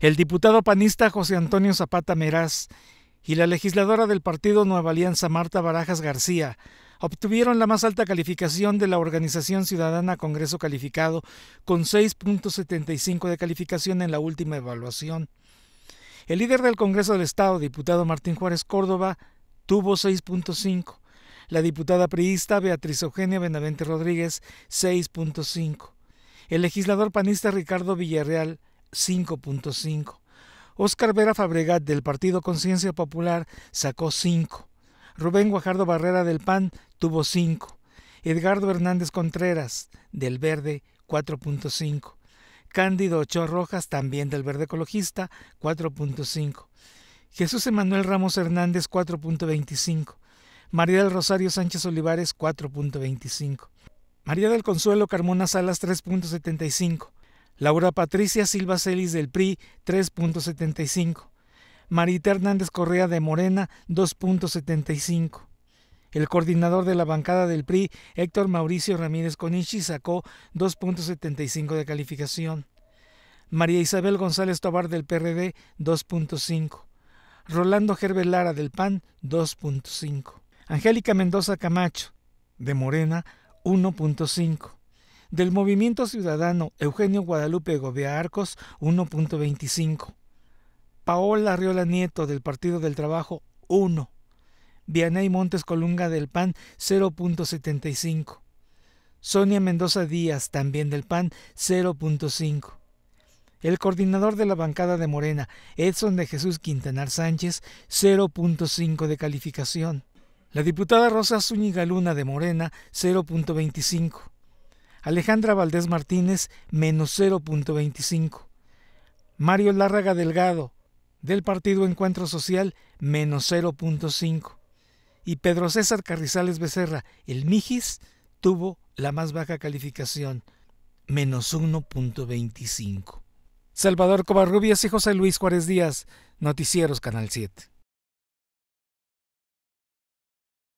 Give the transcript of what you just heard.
el diputado panista José Antonio Zapata Meraz y la legisladora del partido Nueva Alianza Marta Barajas García obtuvieron la más alta calificación de la Organización Ciudadana Congreso Calificado, con 6.75 de calificación en la última evaluación. El líder del Congreso del Estado, diputado Martín Juárez Córdoba, tuvo 6.5. La diputada priista Beatriz Eugenia Benavente Rodríguez, 6.5. El legislador panista Ricardo Villarreal, 5.5. Óscar Vera Fabregat del Partido Conciencia Popular sacó 5. Rubén Guajardo Barrera del PAN tuvo 5. Edgardo Hernández Contreras del Verde 4.5. Cándido Ochoa Rojas también del Verde Ecologista 4.5. Jesús Emanuel Ramos Hernández 4.25. María del Rosario Sánchez Olivares 4.25. María del Consuelo Carmona Salas 3.75. Laura Patricia Silva Celis del PRI 3.75, Marita Hernández Correa de Morena 2.75. El coordinador de la bancada del PRI, Héctor Mauricio Ramírez Conichi, sacó 2.75 de calificación. María Isabel González Tobar del PRD 2.5. Rolando Gerber Lara del PAN 2.5. Angélica Mendoza Camacho de Morena 1.5. Del Movimiento Ciudadano, Eugenio Guadalupe Gobea Arcos, 1.25. Paola Riola Nieto, del Partido del Trabajo, 1. Vianey Montes Colunga, del PAN, 0.75. Sonia Mendoza Díaz, también del PAN, 0.5. El coordinador de la bancada de Morena, Edson de Jesús Quintanar Sánchez, 0.5 de calificación. La diputada Rosa Zúñiga Luna de Morena, 0.25. Alejandra Valdés Martínez, menos 0.25. Mario Lárraga Delgado, del Partido Encuentro Social, menos 0.5. Y Pedro César Carrizales Becerra, el Mijis, tuvo la más baja calificación, menos 1.25. Salvador Covarrubias y José Luis Juárez Díaz, Noticieros Canal 7.